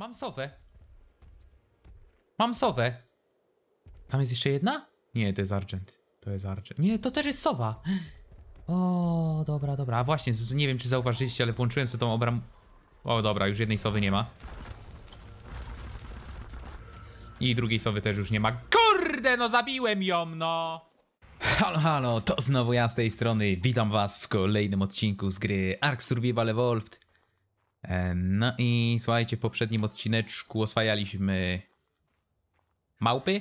Mam sowę. Mam sowę. Tam jest jeszcze jedna? Nie, to jest Argent. To jest Argent. Nie, to też jest sowa. O, dobra, dobra. A właśnie, nie wiem czy zauważyliście, ale włączyłem sobie tą obram... O, dobra, już jednej sowy nie ma. I drugiej sowy też już nie ma. Kurde, no zabiłem ją, no! Halo, halo, to znowu ja z tej strony. Witam was w kolejnym odcinku z gry Ark Survival Evolved. No i słuchajcie, w poprzednim odcineczku oswajaliśmy małpy.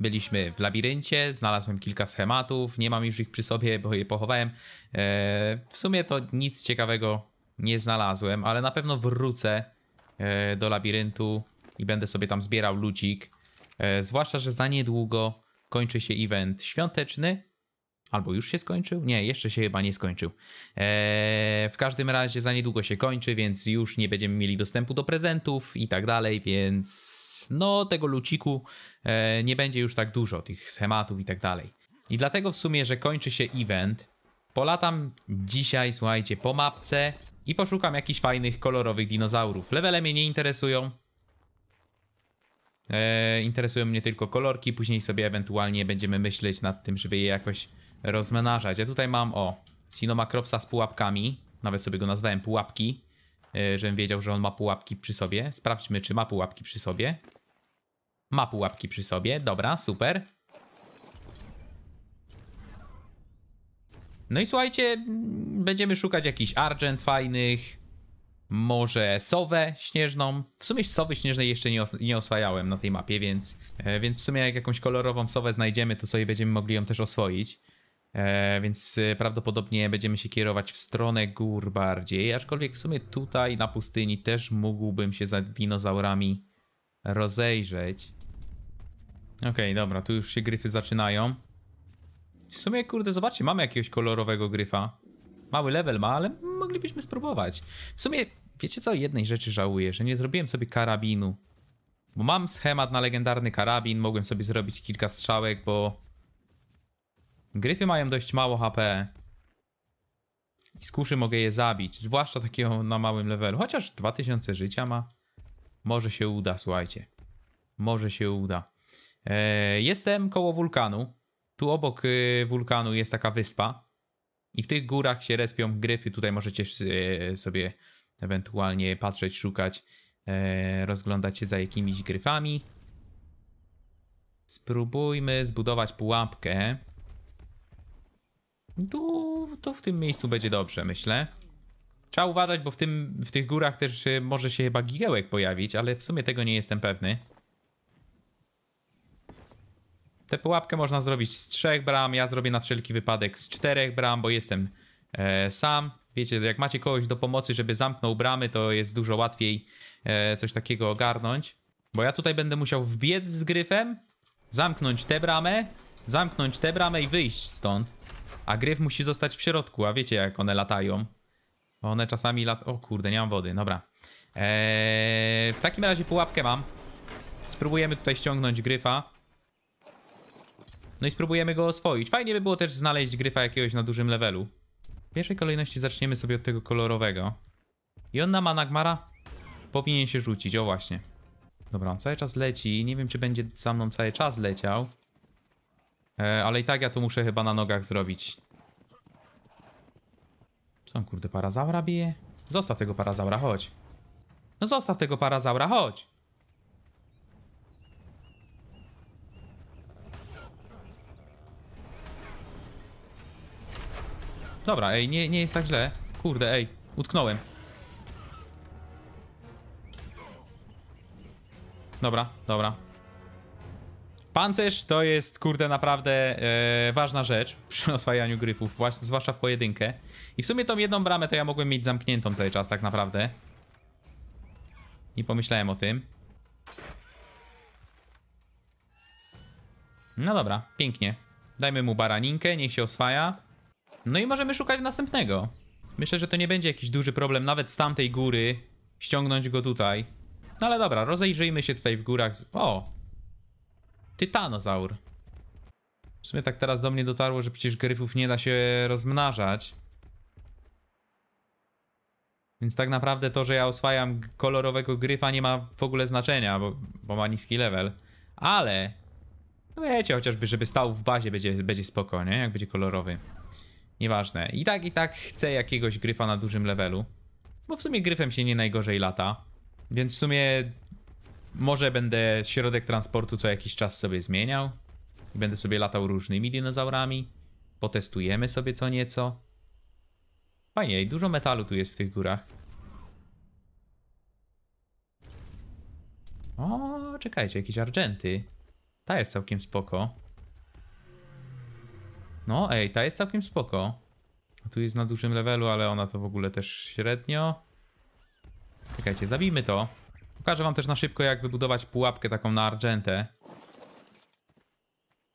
Byliśmy w labiryncie, znalazłem kilka schematów, nie mam już ich przy sobie, bo je pochowałem. E, w sumie to nic ciekawego nie znalazłem, ale na pewno wrócę e, do labiryntu i będę sobie tam zbierał ludzik. E, zwłaszcza, że za niedługo kończy się event świąteczny, Albo już się skończył? Nie, jeszcze się chyba nie skończył. Eee, w każdym razie za niedługo się kończy, więc już nie będziemy mieli dostępu do prezentów i tak dalej, więc no tego luciku e, nie będzie już tak dużo, tych schematów i tak dalej. I dlatego w sumie, że kończy się event, polatam dzisiaj, słuchajcie, po mapce i poszukam jakichś fajnych, kolorowych dinozaurów. Levele mnie nie interesują, Eee, interesują mnie tylko kolorki, później sobie ewentualnie będziemy myśleć nad tym, żeby je jakoś rozmenażać. Ja tutaj mam, o, Sinomakropsa z pułapkami. Nawet sobie go nazwałem pułapki, e, żebym wiedział, że on ma pułapki przy sobie. Sprawdźmy, czy ma pułapki przy sobie. Ma pułapki przy sobie, dobra, super. No i słuchajcie, będziemy szukać jakichś argent fajnych, może sowę śnieżną. W sumie sowy śnieżnej jeszcze nie, os nie oswajałem na tej mapie, więc, e, więc w sumie jak jakąś kolorową sowę znajdziemy, to sobie będziemy mogli ją też oswoić. E, więc y, prawdopodobnie będziemy się kierować w stronę gór bardziej, aczkolwiek w sumie tutaj na pustyni też mógłbym się za dinozaurami rozejrzeć. Okej, okay, dobra, tu już się gryfy zaczynają. W sumie, kurde, zobaczcie, mamy jakiegoś kolorowego gryfa. Mały level ma, ale moglibyśmy spróbować. W sumie, wiecie co? Jednej rzeczy żałuję, że nie zrobiłem sobie karabinu. Bo mam schemat na legendarny karabin, mogłem sobie zrobić kilka strzałek, bo Gryfy mają dość mało HP. I z kuszy mogę je zabić, zwłaszcza takiego na małym levelu. Chociaż 2000 życia ma. Może się uda, słuchajcie. Może się uda. Eee, jestem koło wulkanu. Tu obok y, wulkanu jest taka wyspa. I w tych górach się respią gryfy. Tutaj możecie y, sobie ewentualnie patrzeć, szukać, e, rozglądać się za jakimiś gryfami. Spróbujmy zbudować pułapkę. Tu, w tym miejscu będzie dobrze, myślę. Trzeba uważać, bo w, tym, w tych górach też może się chyba gigełek pojawić, ale w sumie tego nie jestem pewny. Tę pułapkę można zrobić z trzech bram, ja zrobię na wszelki wypadek z czterech bram, bo jestem e, sam. Wiecie, jak macie kogoś do pomocy, żeby zamknął bramy, to jest dużo łatwiej e, coś takiego ogarnąć. Bo ja tutaj będę musiał wbiec z gryfem, zamknąć tę bramę, zamknąć tę bramę i wyjść stąd. A gryf musi zostać w środku, a wiecie jak one latają. One czasami lat... O kurde, nie mam wody, dobra. Eee, w takim razie pułapkę mam. Spróbujemy tutaj ściągnąć gryfa. No i spróbujemy go oswoić. Fajnie by było też znaleźć gryfa jakiegoś na dużym levelu. W pierwszej kolejności zaczniemy sobie od tego kolorowego. I on na Managmara powinien się rzucić, o właśnie. Dobra, on cały czas leci. Nie wiem, czy będzie za mną cały czas leciał. E, ale i tak ja tu muszę chyba na nogach zrobić. Co on kurde parazaura bije? Zostaw tego parazaura, chodź. No zostaw tego parazaura, chodź. Dobra, ej, nie, nie jest tak źle. Kurde, ej, utknąłem. Dobra, dobra. Pancerz to jest, kurde, naprawdę e, ważna rzecz przy oswajaniu gryfów, właśnie, zwłaszcza w pojedynkę. I w sumie tą jedną bramę to ja mogłem mieć zamkniętą cały czas, tak naprawdę. Nie pomyślałem o tym. No dobra, pięknie. Dajmy mu baraninkę, niech się oswaja. No i możemy szukać następnego. Myślę, że to nie będzie jakiś duży problem, nawet z tamtej góry ściągnąć go tutaj. No ale dobra, rozejrzyjmy się tutaj w górach. O, Tytanozaur. W sumie tak teraz do mnie dotarło, że przecież gryfów nie da się rozmnażać. Więc tak naprawdę to, że ja oswajam kolorowego gryfa nie ma w ogóle znaczenia, bo, bo ma niski level. Ale, no wiecie, chociażby żeby stał w bazie będzie, będzie spoko, nie? Jak będzie kolorowy. Nieważne. I tak, i tak chcę jakiegoś gryfa na dużym levelu. Bo w sumie gryfem się nie najgorzej lata. Więc w sumie może będę środek transportu co jakiś czas sobie zmieniał. I będę sobie latał różnymi dinozaurami. Potestujemy sobie co nieco. Fajnie, i dużo metalu tu jest w tych górach. O, czekajcie, jakieś argenty. Ta jest całkiem spoko. No, ej, ta jest całkiem spoko. Tu jest na dużym levelu, ale ona to w ogóle też średnio. Czekajcie, zabijmy to. Pokażę wam też na szybko, jak wybudować pułapkę taką na Argentę.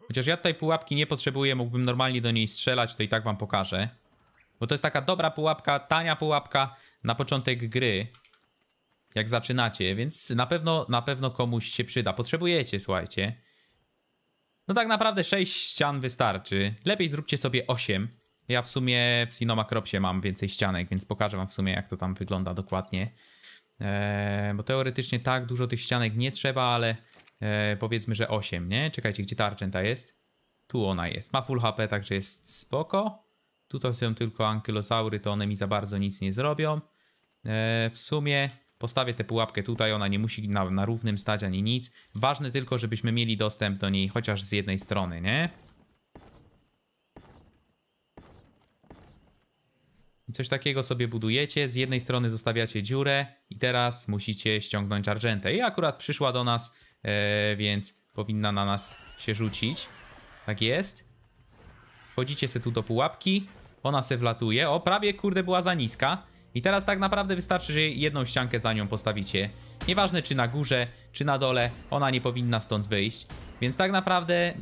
Chociaż ja tutaj pułapki nie potrzebuję, mógłbym normalnie do niej strzelać, to i tak wam pokażę. Bo to jest taka dobra pułapka, tania pułapka na początek gry. Jak zaczynacie, więc na pewno, na pewno komuś się przyda. Potrzebujecie, słuchajcie. No tak naprawdę 6 ścian wystarczy. Lepiej zróbcie sobie 8. Ja w sumie w Sinoma Cropsie mam więcej ścianek, więc pokażę wam w sumie jak to tam wygląda dokładnie. E, bo teoretycznie tak dużo tych ścianek nie trzeba, ale e, powiedzmy, że 8, nie? Czekajcie, gdzie ta jest? Tu ona jest. Ma full HP, także jest spoko. Tutaj są tylko ankylosaury, to one mi za bardzo nic nie zrobią. E, w sumie postawię tę pułapkę tutaj, ona nie musi na, na równym stać ani nic. Ważne tylko, żebyśmy mieli dostęp do niej chociaż z jednej strony, nie? I coś takiego sobie budujecie, z jednej strony zostawiacie dziurę i teraz musicie ściągnąć argentę. I akurat przyszła do nas, e, więc powinna na nas się rzucić. Tak jest. Wchodzicie se tu do pułapki, ona se wlatuje. O, prawie kurde była za niska. I teraz tak naprawdę wystarczy, że jedną ściankę za nią postawicie. Nieważne czy na górze, czy na dole, ona nie powinna stąd wyjść. Więc tak naprawdę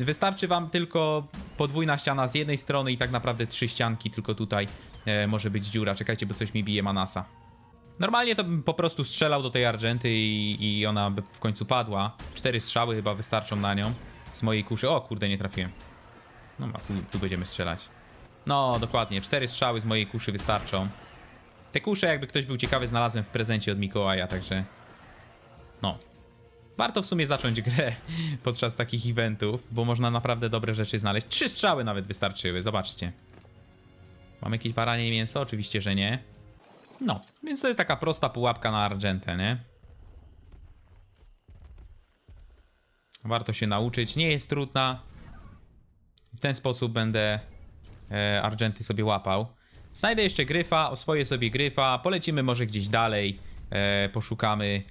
wystarczy wam tylko podwójna ściana z jednej strony i tak naprawdę trzy ścianki, tylko tutaj e, może być dziura. Czekajcie, bo coś mi bije Manasa. Normalnie to bym po prostu strzelał do tej Argenty i, i ona by w końcu padła. Cztery strzały chyba wystarczą na nią z mojej kuszy. O kurde, nie trafiłem. No ma, tu, tu będziemy strzelać. No, dokładnie, cztery strzały z mojej kuszy wystarczą. Te kusze, jakby ktoś był ciekawy, znalazłem w prezencie od Mikołaja, także... No, Warto w sumie zacząć grę podczas takich eventów, bo można naprawdę dobre rzeczy znaleźć. Trzy strzały nawet wystarczyły, zobaczcie. Mamy jakieś baranie mięso? Oczywiście, że nie. No, więc to jest taka prosta pułapka na Argentę, nie? Warto się nauczyć, nie jest trudna. W ten sposób będę e, Argenty sobie łapał. Znajdę jeszcze gryfa, oswoję sobie gryfa, polecimy może gdzieś dalej, e, poszukamy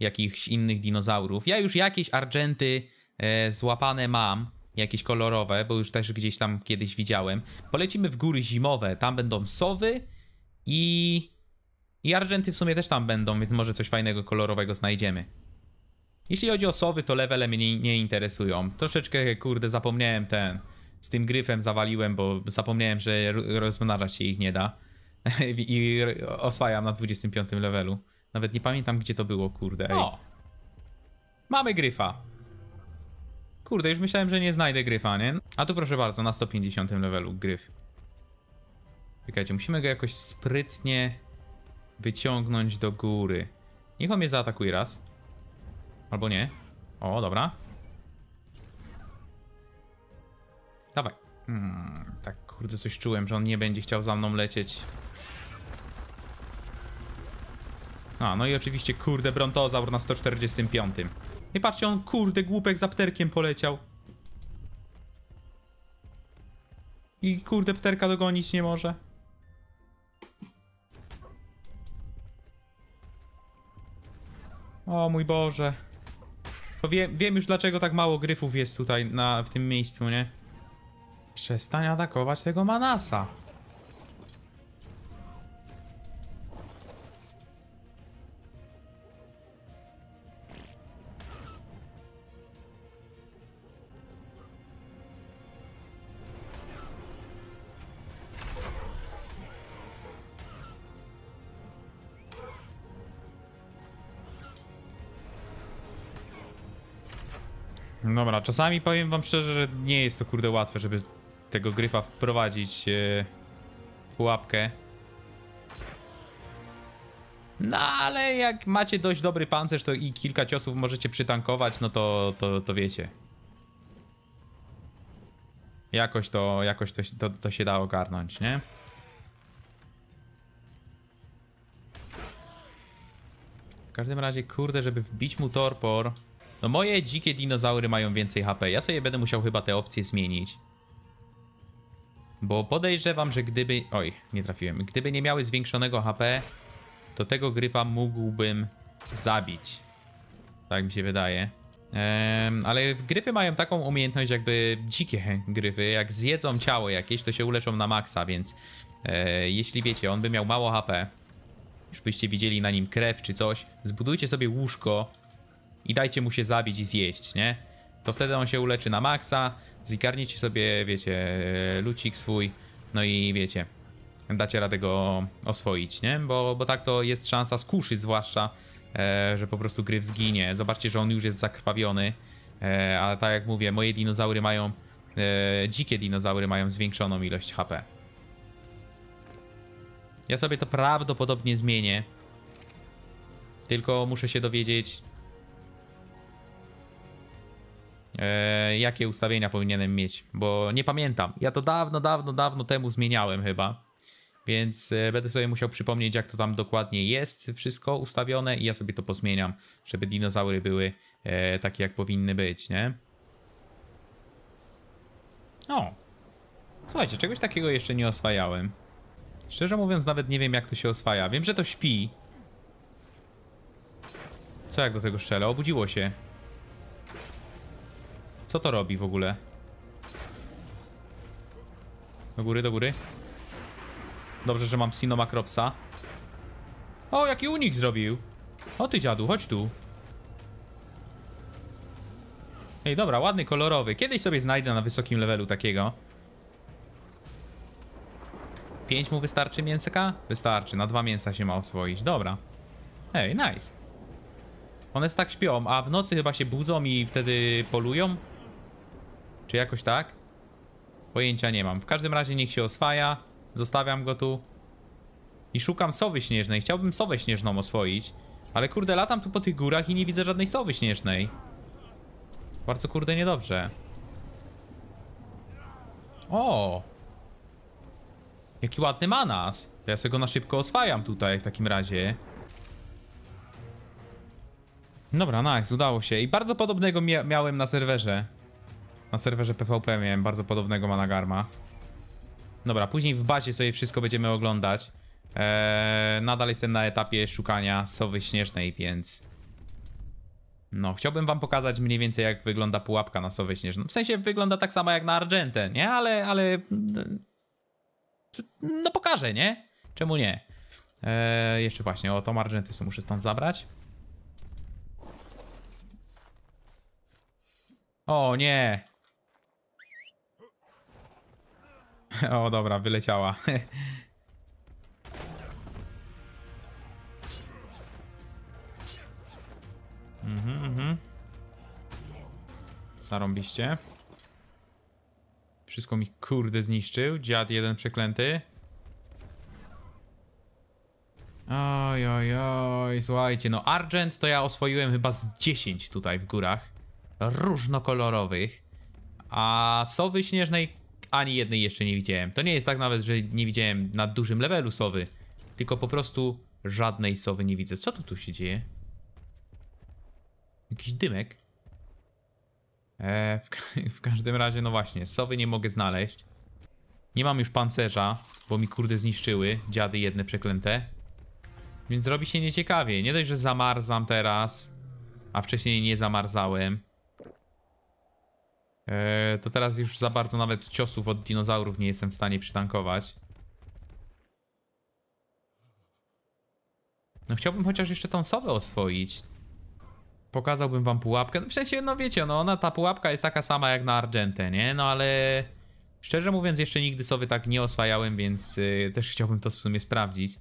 jakichś innych dinozaurów. Ja już jakieś argenty e, złapane mam, jakieś kolorowe, bo już też gdzieś tam kiedyś widziałem. Polecimy w góry zimowe, tam będą sowy i... I argenty w sumie też tam będą, więc może coś fajnego, kolorowego znajdziemy. Jeśli chodzi o sowy, to levele mnie nie interesują. Troszeczkę, kurde, zapomniałem ten... Z tym gryfem zawaliłem, bo zapomniałem, że rozmnażać się ich nie da. I oswajam na 25 levelu. Nawet nie pamiętam, gdzie to było, kurde. O! No. Mamy gryfa. Kurde, już myślałem, że nie znajdę gryfa, nie? A tu proszę bardzo, na 150 levelu gryf. Czekajcie, musimy go jakoś sprytnie wyciągnąć do góry. Niech on mnie zaatakuje raz. Albo nie. O, dobra. Dawaj. Hmm, tak, kurde, coś czułem, że on nie będzie chciał za mną lecieć. A, no i oczywiście kurde brontozaur na 145. Nie patrzcie, on kurde głupek za pterkiem poleciał. I kurde pterka dogonić nie może. O mój Boże. To wie, wiem już dlaczego tak mało gryfów jest tutaj na, w tym miejscu, nie? Przestań atakować tego Manasa. Dobra, czasami powiem wam szczerze, że nie jest to kurde łatwe, żeby tego gryfa wprowadzić yy, pułapkę. No ale jak macie dość dobry pancerz, to i kilka ciosów możecie przytankować, no to, to, to wiecie. Jakoś to, jakoś to, to, to się da ogarnąć, nie? W każdym razie, kurde, żeby wbić mu torpor, no moje dzikie dinozaury mają więcej HP. Ja sobie będę musiał chyba te opcje zmienić. Bo podejrzewam, że gdyby... Oj, nie trafiłem. Gdyby nie miały zwiększonego HP, to tego gryfa mógłbym zabić. Tak mi się wydaje. ale gryfy mają taką umiejętność, jakby dzikie gryfy, jak zjedzą ciało jakieś, to się uleczą na maksa, więc e, jeśli wiecie, on by miał mało HP, już byście widzieli na nim krew czy coś, zbudujcie sobie łóżko, i dajcie mu się zabić i zjeść, nie? To wtedy on się uleczy na maksa, zikarnicie sobie, wiecie, e, lucik swój, no i wiecie, dacie radę go oswoić, nie? Bo, bo tak to jest szansa z kuszy zwłaszcza, e, że po prostu gryf zginie. Zobaczcie, że on już jest zakrwawiony, e, ale tak jak mówię, moje dinozaury mają, e, dzikie dinozaury mają zwiększoną ilość HP. Ja sobie to prawdopodobnie zmienię, tylko muszę się dowiedzieć, E, jakie ustawienia powinienem mieć, bo nie pamiętam. Ja to dawno, dawno, dawno temu zmieniałem chyba. Więc e, będę sobie musiał przypomnieć, jak to tam dokładnie jest wszystko ustawione i ja sobie to pozmieniam, żeby dinozaury były e, takie, jak powinny być, nie? O! Słuchajcie, czegoś takiego jeszcze nie oswajałem. Szczerze mówiąc, nawet nie wiem, jak to się oswaja. Wiem, że to śpi. Co jak do tego szczela? Obudziło się. Co to robi w ogóle? Do góry, do góry. Dobrze, że mam makropsa. O, jaki unik zrobił. O ty dziadu, chodź tu. Ej, dobra, ładny, kolorowy. Kiedyś sobie znajdę na wysokim levelu takiego. Pięć mu wystarczy mięska? Wystarczy, na dwa mięsa się ma oswoić. Dobra. Ej, nice. One tak śpią, a w nocy chyba się budzą i wtedy polują. Czy jakoś tak? Pojęcia nie mam. W każdym razie niech się oswaja. Zostawiam go tu. I szukam sowy śnieżnej. Chciałbym sowę śnieżną oswoić. Ale kurde, latam tu po tych górach i nie widzę żadnej sowy śnieżnej. Bardzo kurde niedobrze. O! Jaki ładny manas. To ja sobie go na szybko oswajam tutaj w takim razie. Dobra, nice, udało się. I bardzo podobnego mia miałem na serwerze. Na serwerze PvP miałem bardzo podobnego Managarma. Dobra, później w bazie sobie wszystko będziemy oglądać. Eee, nadal jestem na etapie szukania sowy śnieżnej, więc... No, chciałbym wam pokazać mniej więcej jak wygląda pułapka na sowy śnieżną. No, w sensie wygląda tak samo jak na Argentę, nie? Ale, ale... No pokażę, nie? Czemu nie? Eee, jeszcze właśnie, o tą Argentę sobie muszę stąd zabrać. O nie! O, dobra, wyleciała. mhm, mhm. Zarąbiście. Wszystko mi kurde zniszczył. Dziad jeden przeklęty. Oj, oj, oj, słuchajcie, no Argent to ja oswoiłem chyba z 10 tutaj w górach. Różnokolorowych. A sowy śnieżnej ani jednej jeszcze nie widziałem. To nie jest tak nawet, że nie widziałem na dużym levelu sowy. Tylko po prostu żadnej sowy nie widzę. Co to tu się dzieje? Jakiś dymek? Eee, w, w każdym razie, no właśnie, sowy nie mogę znaleźć. Nie mam już pancerza, bo mi kurde zniszczyły dziady jedne przeklęte. Więc robi się nieciekawie. Nie dość, że zamarzam teraz, a wcześniej nie zamarzałem. E, to teraz już za bardzo nawet ciosów od dinozaurów nie jestem w stanie przytankować. No chciałbym chociaż jeszcze tą sobę oswoić. Pokazałbym wam pułapkę. No w sensie, no wiecie, no ona, ta pułapka jest taka sama jak na Argentę, nie? No ale... Szczerze mówiąc, jeszcze nigdy sowy tak nie oswajałem, więc yy, też chciałbym to w sumie sprawdzić.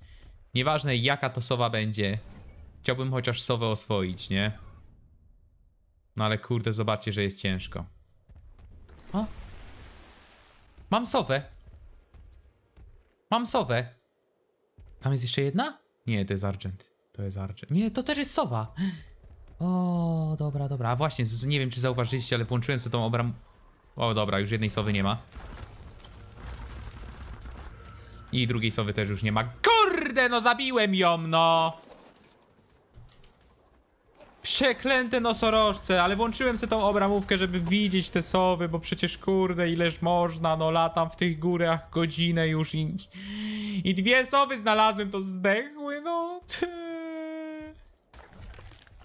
Nieważne jaka to sowa będzie, chciałbym chociaż sowę oswoić, nie? No ale kurde, zobaczcie, że jest ciężko. O. Mam sowę. Mam sowę. Tam jest jeszcze jedna? Nie, to jest Argent. To jest Argent. Nie, to też jest sowa. O, dobra, dobra. A właśnie, nie wiem czy zauważyliście, ale włączyłem sobie tą obram... O, dobra, już jednej sowy nie ma. I drugiej sowy też już nie ma. Kurde, no zabiłem ją, no! Przeklęte nosorożce, ale włączyłem sobie tą obramówkę, żeby widzieć te sowy, bo przecież kurde, ileż można, no latam w tych górach godzinę już i... I dwie sowy znalazłem, to zdechły, no...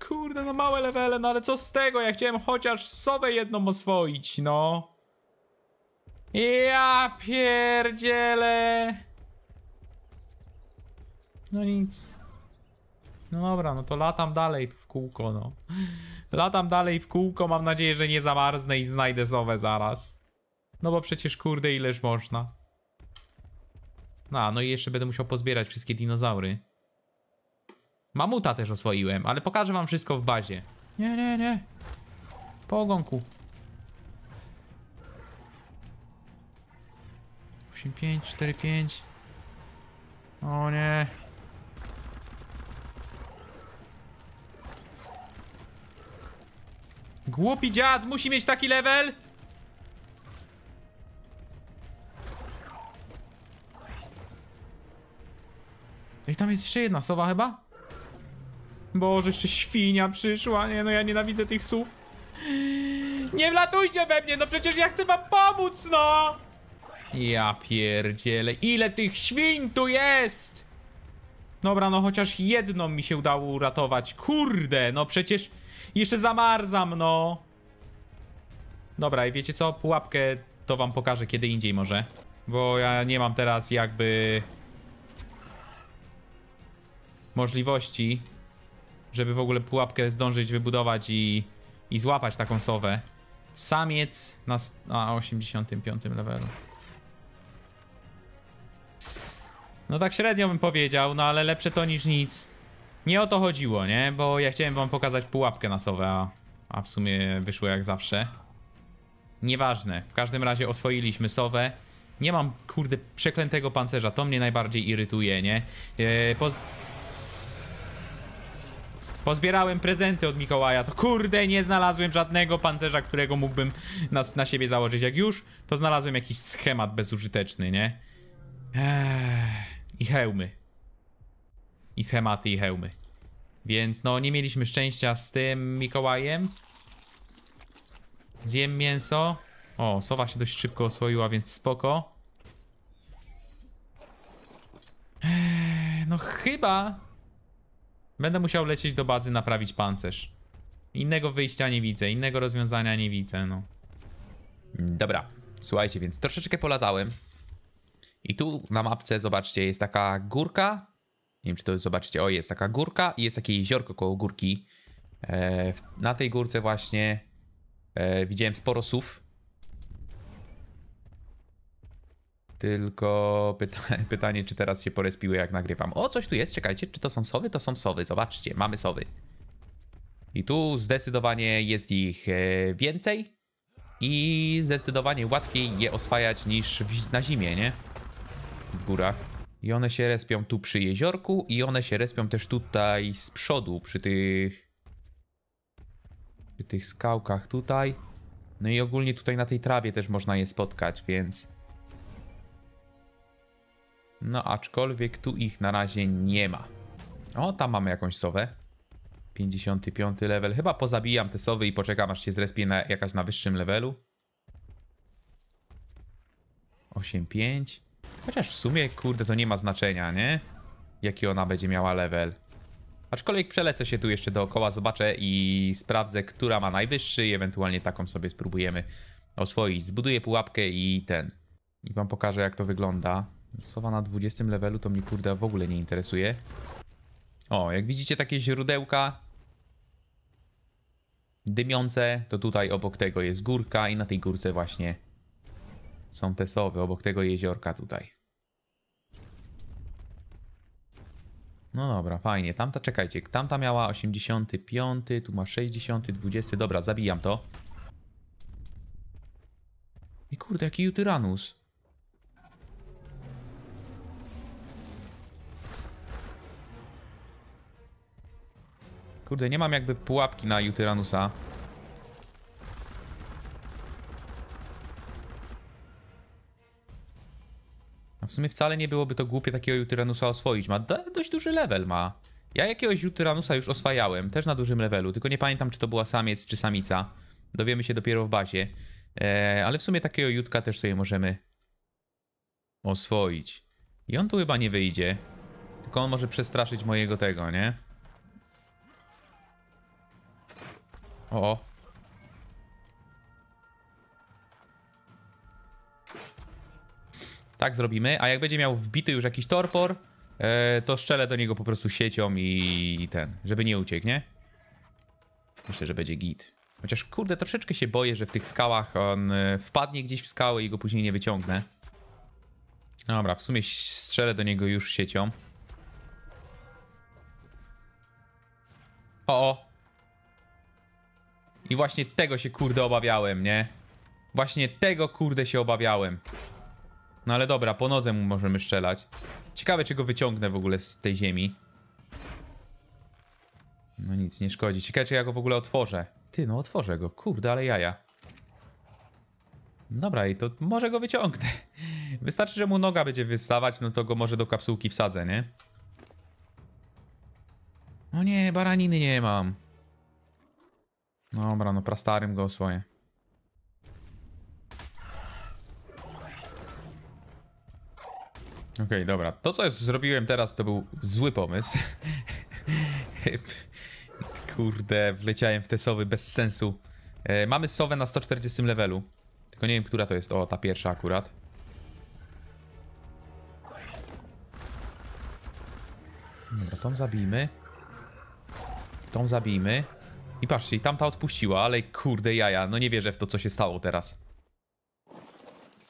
Kurde, no małe levele, no ale co z tego, ja chciałem chociaż sowę jedną oswoić, no... Ja pierdzielę... No nic... No dobra, no to latam dalej w kółko, no. Latam dalej w kółko, mam nadzieję, że nie zamarznę i znajdę zowę zaraz. No bo przecież kurde ileż można. No, no i jeszcze będę musiał pozbierać wszystkie dinozaury. Mamuta też oswoiłem, ale pokażę wam wszystko w bazie. Nie, nie, nie. Po ogonku. 8, 5, 4, 5. O nie. Głupi dziad musi mieć taki level? Ej, tam jest jeszcze jedna sowa chyba? Boże, jeszcze świnia przyszła. Nie no, ja nienawidzę tych sów. Nie wlatujcie we mnie, no przecież ja chcę wam pomóc, no! Ja pierdzielę, ile tych świń tu jest! Dobra, no chociaż jedną mi się udało uratować. Kurde, no przecież... I jeszcze zamarzam, no. Dobra, i wiecie co? Pułapkę to wam pokażę kiedy indziej może. Bo ja nie mam teraz jakby... Możliwości, żeby w ogóle pułapkę zdążyć wybudować i, i złapać taką sowę. Samiec na a, 85 levelu. No tak średnio bym powiedział, no ale lepsze to niż nic. Nie o to chodziło, nie? Bo ja chciałem wam pokazać pułapkę na sowę, a, a w sumie wyszło jak zawsze. Nieważne. W każdym razie oswoiliśmy sowę. Nie mam, kurde, przeklętego pancerza. To mnie najbardziej irytuje, nie? E, poz... Pozbierałem prezenty od Mikołaja, to kurde, nie znalazłem żadnego pancerza, którego mógłbym na, na siebie założyć. Jak już, to znalazłem jakiś schemat bezużyteczny, nie? Eee, I hełmy i schematy i hełmy. Więc no nie mieliśmy szczęścia z tym Mikołajem. Zjem mięso. O, sowa się dość szybko oswoiła, więc spoko. No chyba będę musiał lecieć do bazy naprawić pancerz. Innego wyjścia nie widzę, innego rozwiązania nie widzę, no. Dobra, słuchajcie, więc troszeczkę polatałem. I tu na mapce, zobaczcie, jest taka górka, nie wiem, czy to zobaczycie. O, jest taka górka i jest takie jeziorko koło górki. E, na tej górce właśnie e, widziałem sporo sów. Tylko pyta pytanie, czy teraz się porespiły, jak nagrywam. O, coś tu jest, czekajcie, czy to są sowy? To są sowy, zobaczcie, mamy sowy. I tu zdecydowanie jest ich e, więcej i zdecydowanie łatwiej je oswajać niż w, na zimie, nie? W górach. I one się respią tu przy jeziorku i one się respią też tutaj z przodu, przy tych... Przy tych skałkach tutaj. No i ogólnie tutaj na tej trawie też można je spotkać, więc... No aczkolwiek tu ich na razie nie ma. O, tam mamy jakąś sowę. 55 level. Chyba pozabijam te sowy i poczekam aż się zrespie na, jakaś na wyższym levelu. 8,5 Chociaż w sumie, kurde, to nie ma znaczenia, nie? Jaki ona będzie miała level. Aczkolwiek przelecę się tu jeszcze dookoła, zobaczę i sprawdzę, która ma najwyższy i ewentualnie taką sobie spróbujemy oswoić. Zbuduję pułapkę i ten. I wam pokażę, jak to wygląda. Sowa na 20 levelu to mnie, kurde, w ogóle nie interesuje. O, jak widzicie takie źródełka dymiące, to tutaj obok tego jest górka i na tej górce właśnie są te sowy, obok tego jeziorka tutaj. No dobra, fajnie. Tamta, czekajcie, tamta miała 85, tu ma 60, 20. Dobra, zabijam to. I kurde, jaki Jutyranus. Kurde, nie mam jakby pułapki na Jutyranusa. W sumie wcale nie byłoby to głupie takiego Jutyranusa oswoić. Ma dość duży level, ma. Ja jakiegoś Jutyranusa już oswajałem, też na dużym levelu, tylko nie pamiętam, czy to była samiec, czy samica. Dowiemy się dopiero w bazie. E, ale w sumie takiego Jutka też sobie możemy oswoić. I on tu chyba nie wyjdzie. Tylko on może przestraszyć mojego tego, nie? O, Tak zrobimy, a jak będzie miał wbity już jakiś torpor, e, to strzelę do niego po prostu siecią i, i ten, żeby nie uciekł, nie? Myślę, że będzie git. Chociaż kurde, troszeczkę się boję, że w tych skałach on e, wpadnie gdzieś w skałę i go później nie wyciągnę. Dobra, w sumie strzelę do niego już siecią. O, o. I właśnie tego się kurde obawiałem, nie? Właśnie tego kurde się obawiałem. No ale dobra, po nodze mu możemy strzelać. Ciekawe, czy go wyciągnę w ogóle z tej ziemi. No nic, nie szkodzi. Ciekawe, czy ja go w ogóle otworzę. Ty, no otworzę go. Kurde, ale jaja. Dobra, i to może go wyciągnę. Wystarczy, że mu noga będzie wystawać, no to go może do kapsułki wsadzę, nie? No nie, baraniny nie mam. Dobra, no prastarym go swoje. Okej, okay, dobra. To, co zrobiłem teraz, to był zły pomysł. Kurde, wleciałem w te sowy bez sensu. E, mamy sowę na 140 levelu. Tylko nie wiem, która to jest. O, ta pierwsza akurat. Dobra, tą zabijmy. Tą zabijmy. I patrzcie, i tamta odpuściła, ale kurde jaja, no nie wierzę w to, co się stało teraz.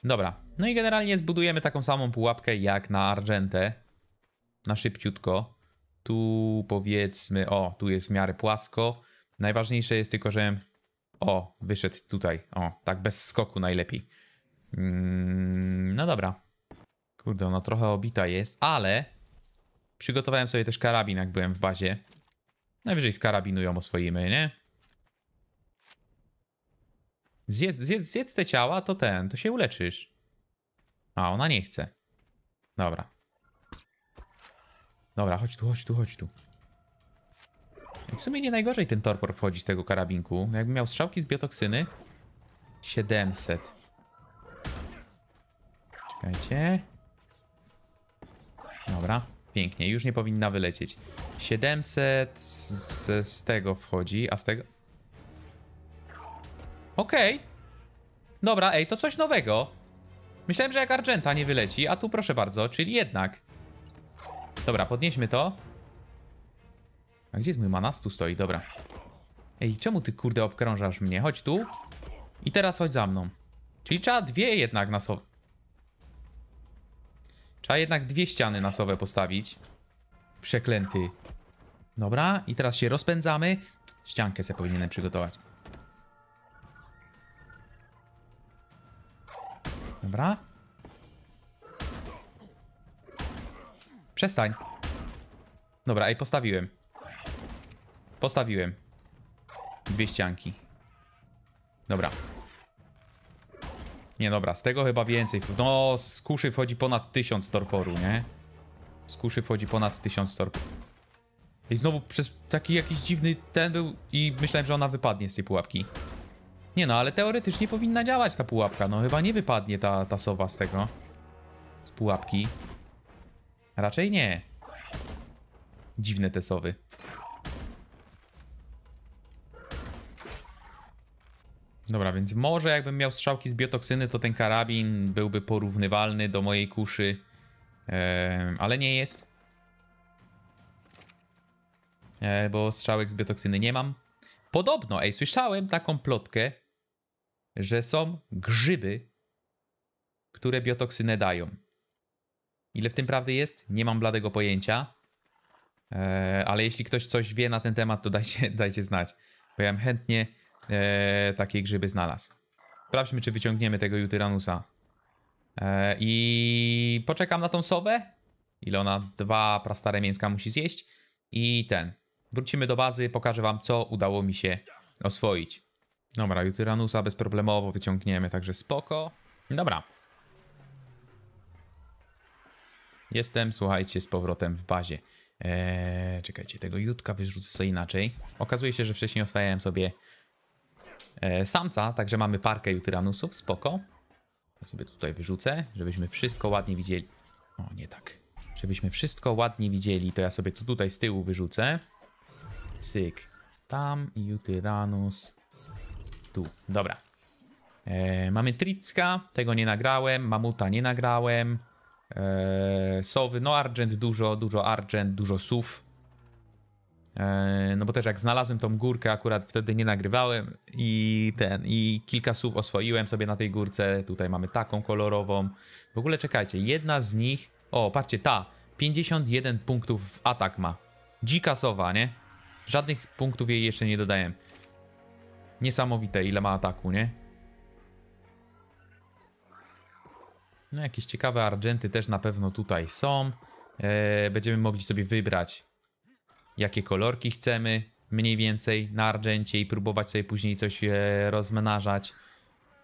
Dobra, no i generalnie zbudujemy taką samą pułapkę jak na Argentę. Na szybciutko. Tu powiedzmy, o, tu jest w miarę płasko. Najważniejsze jest tylko, że... O, wyszedł tutaj. O, tak bez skoku najlepiej. Mm, no dobra. Kurde, no trochę obita jest, ale... Przygotowałem sobie też karabin, jak byłem w bazie. Najwyżej skarabinują karabinu ją nie? Zjedz, zjedz, zjedz te ciała, to ten, to się uleczysz. A, ona nie chce. Dobra. Dobra, chodź tu, chodź tu, chodź tu. W sumie nie najgorzej ten torpor wchodzi z tego karabinku. No, jakbym miał strzałki z biotoksyny. 700. Czekajcie. Dobra, pięknie. Już nie powinna wylecieć. 700 z, z tego wchodzi, a z tego... Okej. Okay. Dobra, ej, to coś nowego. Myślałem, że jak Argenta nie wyleci, a tu proszę bardzo, czyli jednak. Dobra, podnieśmy to. A gdzie jest mój manas? Tu stoi, dobra. Ej, czemu ty kurde obkrążasz mnie? Chodź tu. I teraz chodź za mną. Czyli trzeba dwie jednak nasowe. Trzeba jednak dwie ściany nasowe postawić. Przeklęty. Dobra, i teraz się rozpędzamy. Ściankę sobie powinienem przygotować. Dobra. Przestań. Dobra, ej, postawiłem. Postawiłem. Dwie ścianki. Dobra. Nie, dobra, z tego chyba więcej. No, z kuszy wchodzi ponad tysiąc torporu, nie? Z kuszy wchodzi ponad tysiąc torporu. I znowu przez taki jakiś dziwny ten był i myślałem, że ona wypadnie z tej pułapki. Nie no, ale teoretycznie powinna działać ta pułapka. No chyba nie wypadnie ta, ta sowa z tego. Z pułapki. Raczej nie. Dziwne te sowy. Dobra, więc może jakbym miał strzałki z biotoksyny, to ten karabin byłby porównywalny do mojej kuszy. Eee, ale nie jest. Eee, bo strzałek z biotoksyny nie mam. Podobno, ej, słyszałem taką plotkę, że są grzyby, które biotoksynę dają. Ile w tym prawdy jest? Nie mam bladego pojęcia. E, ale jeśli ktoś coś wie na ten temat, to dajcie, dajcie znać. Bo ja bym chętnie eee, takie grzyby znalazł. Sprawdźmy, czy wyciągniemy tego Jutyranusa. E, I poczekam na tą sowę. Ile ona? Dwa prastare mięska musi zjeść. I ten. Wrócimy do bazy, pokażę wam, co udało mi się oswoić. Dobra, Jutyranusa bezproblemowo wyciągniemy, także spoko. Dobra. Jestem, słuchajcie, z powrotem w bazie. Eee, czekajcie, tego jutka wyrzucę sobie inaczej. Okazuje się, że wcześniej ostałem sobie e, samca, także mamy parkę Jutyranusów, spoko. Ja sobie tutaj wyrzucę, żebyśmy wszystko ładnie widzieli. O, nie tak. Żebyśmy wszystko ładnie widzieli, to ja sobie to tutaj z tyłu wyrzucę. Cyk. Tam Jutyranus tu. Dobra. E, mamy Tricka, tego nie nagrałem, Mamuta nie nagrałem. E, sowy, no Argent dużo, dużo Argent, dużo Sów. E, no bo też jak znalazłem tą górkę, akurat wtedy nie nagrywałem i ten, i kilka Sów oswoiłem sobie na tej górce. Tutaj mamy taką kolorową. W ogóle czekajcie, jedna z nich, o patrzcie, ta, 51 punktów w atak ma. Dzika sowa, nie? Żadnych punktów jej jeszcze nie dodałem. Niesamowite, ile ma ataku, nie? No jakieś ciekawe argenty też na pewno tutaj są. Eee, będziemy mogli sobie wybrać, jakie kolorki chcemy mniej więcej na argencie i próbować sobie później coś e, rozmnażać.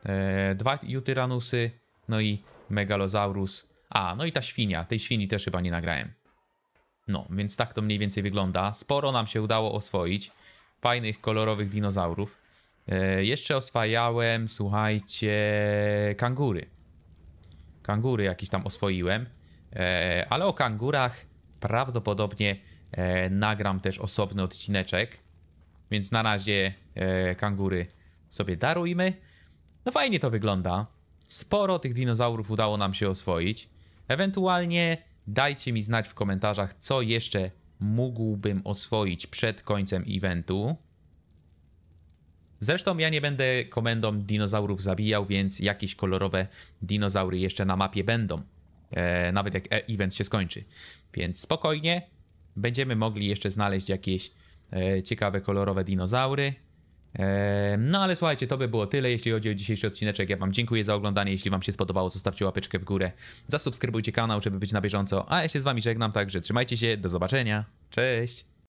E, dwa jutyranusy, no i Megalosaurus. A, no i ta świnia. Tej świni też chyba nie nagrałem. No, więc tak to mniej więcej wygląda. Sporo nam się udało oswoić. Fajnych, kolorowych dinozaurów. E, jeszcze oswajałem, słuchajcie, kangury. Kangury jakieś tam oswoiłem, e, ale o kangurach prawdopodobnie e, nagram też osobny odcineczek. Więc na razie kangury sobie darujmy. No fajnie to wygląda. Sporo tych dinozaurów udało nam się oswoić. Ewentualnie dajcie mi znać w komentarzach, co jeszcze mógłbym oswoić przed końcem eventu. Zresztą ja nie będę komendą dinozaurów zabijał, więc jakieś kolorowe dinozaury jeszcze na mapie będą. E, nawet jak e, event się skończy. Więc spokojnie będziemy mogli jeszcze znaleźć jakieś e, ciekawe kolorowe dinozaury. E, no ale słuchajcie, to by było tyle, jeśli chodzi o dzisiejszy odcineczek. Ja Wam dziękuję za oglądanie. Jeśli Wam się spodobało, zostawcie łapeczkę w górę. Zasubskrybujcie kanał, żeby być na bieżąco. A ja się z Wami żegnam, także trzymajcie się. Do zobaczenia. Cześć!